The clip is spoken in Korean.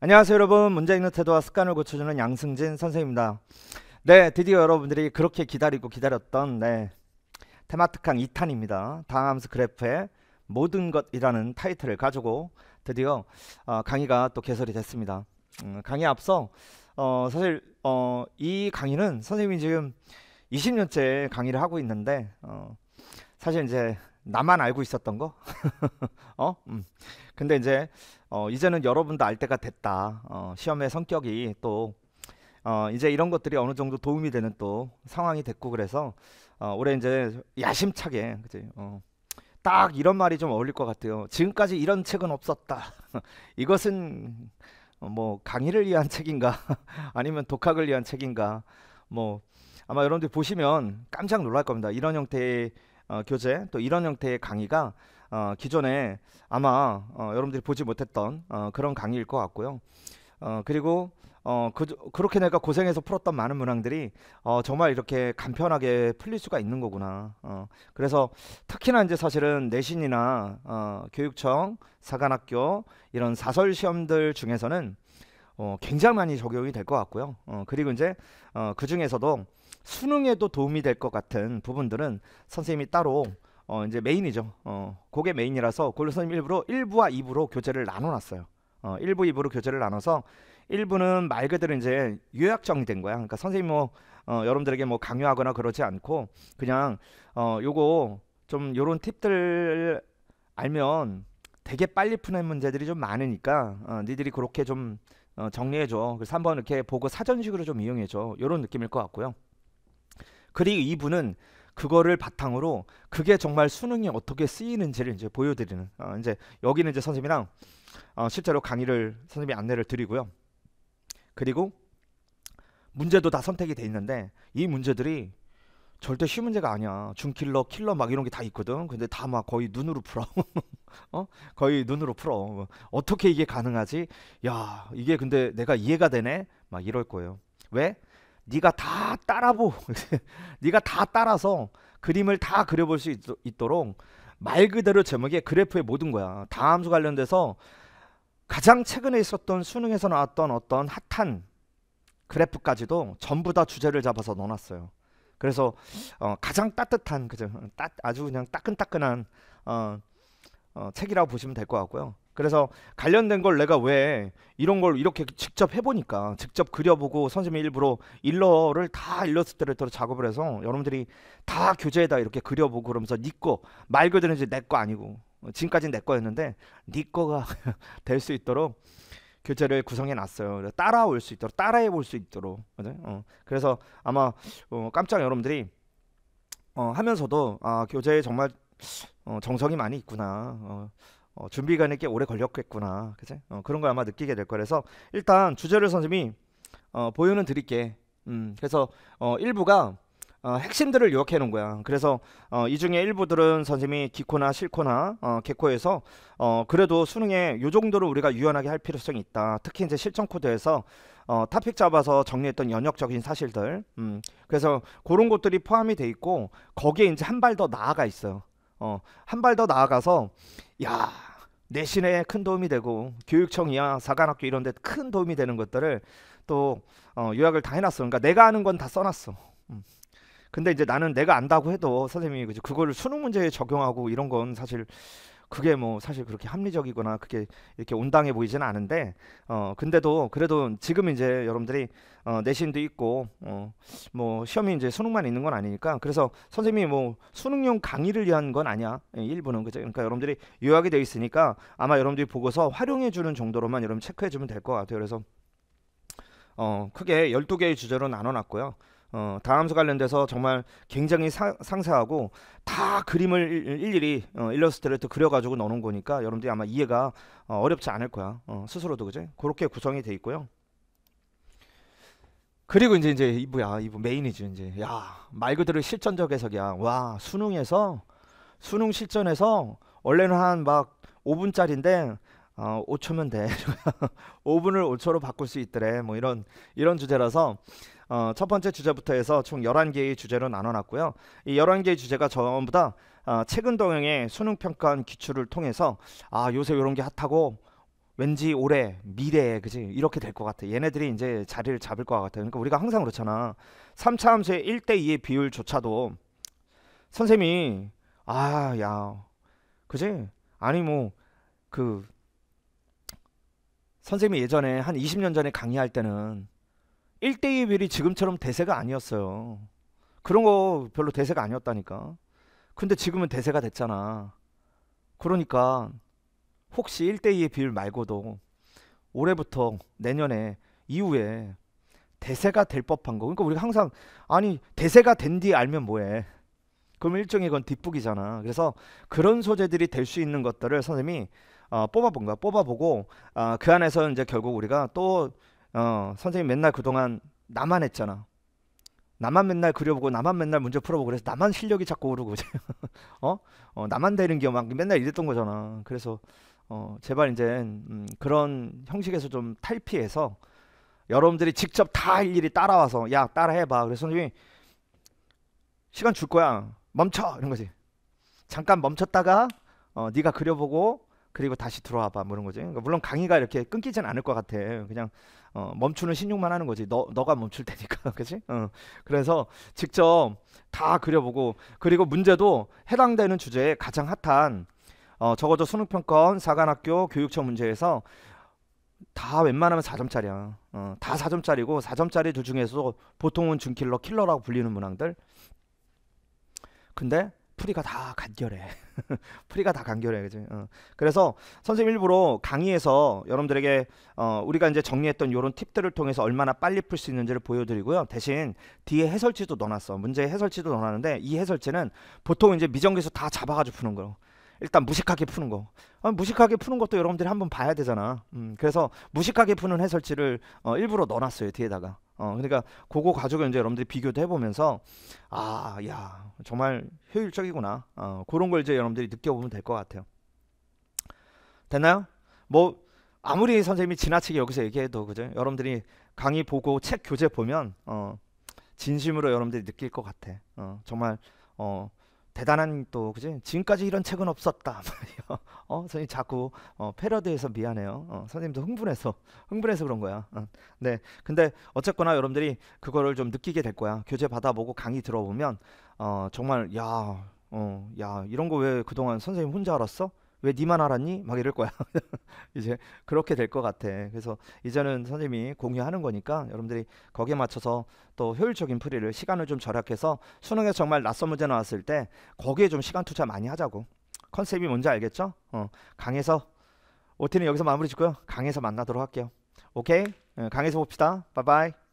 안녕하세요 여러분 문제 있는 태도와 습관을 고쳐주는 양승진 선생입니다 네 드디어 여러분들이 그렇게 기다리고 기다렸던 네 테마특강 2탄입니다 다함수 그래프의 모든 것이라는 타이틀을 가지고 드디어 어, 강의가 또 개설이 됐습니다 음, 강의 앞서 어, 사실 어, 이 강의는 선생님이 지금 20년째 강의를 하고 있는데 어, 사실 이제 나만 알고 있었던 거? 어? 음. 근데 이제 어, 이제는 여러분도 알 때가 됐다. 어, 시험의 성격이 또 어, 이제 이런 것들이 어느 정도 도움이 되는 또 상황이 됐고 그래서 어, 올해 이제 야심차게 그지? 어, 딱 이런 말이 좀 어울릴 것 같아요. 지금까지 이런 책은 없었다. 이것은 어, 뭐 강의를 위한 책인가 아니면 독학을 위한 책인가 뭐 아마 여러분들 보시면 깜짝 놀랄 겁니다. 이런 형태의 어, 교재 또 이런 형태의 강의가 어, 기존에 아마 어, 여러분들이 보지 못했던 어, 그런 강의일 것 같고요. 어, 그리고 어, 그, 그렇게 내가 고생해서 풀었던 많은 문항들이 어, 정말 이렇게 간편하게 풀릴 수가 있는 거구나. 어, 그래서 특히나 이제 사실은 내신이나 어, 교육청, 사관학교 이런 사설 시험들 중에서는 어, 굉장히 많이 적용이 될 것 같고요. 어, 그리고 이제 어, 그 중에서도 수능에도 도움이 될 것 같은 부분들은 선생님이 따로 어 이제 메인이죠. 어 그게 메인이라서 고려 선생님 일부로 1부와 2부로 교재를 나눠 놨어요. 어 1부 2부로 교재를 나눠서 1부는 말 그대로 이제 요약 정리된 거야. 그러니까 선생님 뭐 어, 여러분들에게 뭐 강요하거나 그러지 않고 그냥 어 요거 좀 요런 팁들 알면 되게 빨리 푸는 문제들이 좀 많으니까 어, 니들이 그렇게 좀 어, 정리해줘. 그래서 한번 이렇게 보고 사전식으로 좀 이용해줘. 요런 느낌일 것 같고요. 그리고 이분은 그거를 바탕으로 그게 정말 수능에 어떻게 쓰이는지를 이제 보여드리는 어, 이제 여기는 이제 선생님이랑 어, 실제로 강의를 선생님이 안내를 드리고요. 그리고 문제도 다 선택이 돼 있는데 이 문제들이 절대 쉬운 문제가 아니야. 중킬러, 킬러 막 이런 게 다 있거든. 근데 다 막 거의 눈으로 풀어. 어? 거의 눈으로 풀어. 어떻게 이게 가능하지? 야, 이게 근데 내가 이해가 되네. 막 이럴 거예요. 왜? 네가 다 따라보 네가 다 따라서 그림을 다 그려볼 수 있, 도록말 그대로 제목에 그래프의 모든 거야 다 함수 관련돼서 가장 최근에 있었던 수능에서 나왔던 어떤 핫한 그래프까지도 전부 다 주제를 잡아서 넣어놨어요 그래서 어, 가장 따뜻한 그죠 따, 아주 그냥 따끈따끈한 어, 어, 책이라고 보시면 될 것 같고요 그래서 관련된 걸 내가 왜 이런 걸 이렇게 직접 해보니까 직접 그려보고 선생님이 일부러 일러를 다 일러스트레이터로 작업을 해서 여러분들이 다 교재에다 이렇게 그려보고 그러면서 니 거말 네 그대로 이제 내 거 아니고 어, 지금까지는 내 거였는데 니 네 거가 될 수 있도록 교재를 구성해 놨어요. 따라올 수 있도록 따라해 볼 수 있도록 어. 그래서 아마 어, 깜짝 여러분들이 어, 하면서도 아 교재에 정말 어, 정성이 많이 있구나. 어, 어, 준비 기간이 꽤 오래 걸렸겠구나. 그치? 어, 그런 걸 아마 느끼게 될 거라서 일단 주제를 선생님이 어, 보유는 드릴게. 음, 그래서 어, 일부가 어, 핵심들을 요약해 놓은 거야. 그래서 어, 이 중에 일부들은 선생님이 기코나 실코나 어, 개코에서 어, 그래도 수능에 요 정도로 우리가 유연하게 할 필요성이 있다. 특히 이제 실전 코드에서 어, 타픽 잡아서 정리했던 연역적인 사실들. 음, 그래서 그런 것들이 포함이 돼 있고 거기에 이제 한 발 더 나아가 있어요. 어, 한발 더 나아가서 야 내신에 큰 도움이 되고 교육청이야 사관학교 이런 데 큰 도움이 되는 것들을 또 어, 요약을 다 해놨어. 그러니까 내가 아는 건 다 써놨어. 음. 근데 이제 나는 내가 안다고 해도 선생님이 그거를 수능 문제에 적용하고 이런 건 사실 그게 뭐 사실 그렇게 합리적이거나 그게 이렇게 온당해 보이지는 않은데 어 근데도 그래도 지금 이제 여러분들이 어 내신도 있고 어 뭐 시험이 이제 수능만 있는 건 아니니까 그래서 선생님이 뭐 수능용 강의를 위한 건 아니야 예, 일부는 그죠 그러니까 여러분들이 요약이 돼 있으니까 아마 여러분들이 보고서 활용해 주는 정도로만 여러분 체크해 주면 될 것 같아요 그래서 어 크게 열두 개의 주제로 나눠 놨고요. 어, 다음수 관련돼서 정말 굉장히 사, 상세하고 다 그림을 일일이 어, 일러스트레이터 그려가지고 넣는 거니까 여러분들이 아마 이해가 어, 어렵지 않을 거야 어, 스스로도 그제 그렇게 구성이 돼 있고요. 그리고 이제 이제 이부야 이부 뭐 메인이지 이제 야 말 그대로 실전적 해석이야 와 수능에서 수능 실전에서 원래는 한 막 5분짜리인데 어, 5초면 돼 5분을 5초로 바꿀 수 있더래 뭐 이런 이런 주제라서 어, 첫 번째 주제부터 해서 총 11개의 주제로 나눠놨고요. 이 11개의 주제가 전부 다 어, 최근 동영의 수능 평가원 기출을 통해서 아 요새 이런 게 핫하고 왠지 올해 미래에 그지 이렇게 될 것 같아 얘네들이 이제 자리를 잡을 것 같아 그러니까 우리가 항상 그렇잖아 3차 함수의 1대2의 비율조차도 선생님이 아 야 그지 아니 뭐 그 선생님이 예전에 한 20년 전에 강의할 때는 1대2 비율이 지금처럼 대세가 아니었어요. 그런 거 별로 대세가 아니었다니까. 근데 지금은 대세가 됐잖아. 그러니까 혹시 1대2의 비율 말고도 올해부터 내년에 이후에 대세가 될 법한 거. 그러니까 우리가 항상 아니 대세가 된 뒤 알면 뭐해. 그럼 일종의 건 뒷북이잖아. 그래서 그런 소재들이 될 수 있는 것들을 선생님이 어, 뽑아본 거야. 뽑아보고 어, 그 안에서 이제 결국 우리가 또 어, 선생님 맨날 그동안 나만 했잖아. 나만 맨날 그려보고 나만 맨날 문제 풀어보고 그래서 나만 실력이 자꾸 오르고 어? 어 나만 되는 게막 맨날 이랬던 거잖아. 그래서 어 제발 이제 음, 그런 형식에서 좀 탈피해서 여러분들이 직접 다 할 일이 따라와서 야 따라해봐. 그래서 선생님 시간 줄 거야. 멈춰 이런 거지. 잠깐 멈췄다가 어, 네가 그려보고 그리고 다시 들어와봐 뭐 이런 거지. 그러니까 물론 강의가 이렇게 끊기진 않을 것 같아. 그냥 어, 멈추는 신용만 하는 거지. 너 너가 멈출 테니까, 그렇 어. 그래서 직접 다 그려보고 그리고 문제도 해당되는 주제에 가장 핫한 어, 적어도 수능평가원, 사관학교, 교육청 문제에서 다 웬만하면 4점짜리야. 어, 다 4점짜리고 4점짜리들 중에서 도 보통은 중킬러, 킬러라고 불리는 문항들. 근데 프리가 다 간결해. 프리가 다 간결해. 그지? 어. 그래서 선생님 일부러 강의에서 여러분들에게 어, 우리가 이제 정리했던 이런 팁들을 통해서 얼마나 빨리 풀 수 있는지를 보여드리고요. 대신 뒤에 해설지도 넣어놨어. 문제 해설지도 넣어놨는데 이 해설지는 보통 이제 미정기에서 다 잡아가지고 푸는 거예요. 일단 무식하게 푸는 거. 아, 무식하게 푸는 것도 여러분들이 한번 봐야 되잖아. 음, 그래서 무식하게 푸는 해설지를 어, 일부러 넣어놨어요 뒤에다가. 어, 그러니까 그거 가지고 이제 여러분들이 비교도 해보면서 아, 야 정말 효율적이구나. 어, 그런 걸 이제 여러분들이 느껴보면 될 것 같아요. 됐나요? 뭐 아무리 선생님이 지나치게 여기서 얘기해도 그죠? 여러분들이 강의 보고 책 교재 보면 어, 진심으로 여러분들이 느낄 것 같아. 어, 정말 어, 대단한 또 그지? 지금까지 이런 책은 없었다. 어, 선생님 자꾸 어, 패러디해서 미안해요. 어, 선생님도 흥분해서 흥분해서 그런 거야. 어, 네, 근데 어쨌거나 여러분들이 그거를 좀 느끼게 될 거야. 교재 받아보고 강의 들어보면 어, 정말 야, 어, 야 이런 거 왜 그동안 선생님 혼자 알았어? 왜 니만 알았니? 막 이럴 거야. 이제 그렇게 될 것 같아. 그래서 이제는 선생님이 공유하는 거니까 여러분들이 거기에 맞춰서 또 효율적인 풀이를 시간을 좀 절약해서 수능에 정말 낯선 문제 나왔을 때 거기에 좀 시간 투자 많이 하자고. 컨셉이 뭔지 알겠죠? 어, 강에서 오티는 여기서 마무리 짓고요. 강에서 만나도록 할게요. 오케이? 예, 강에서 봅시다. 바이바이.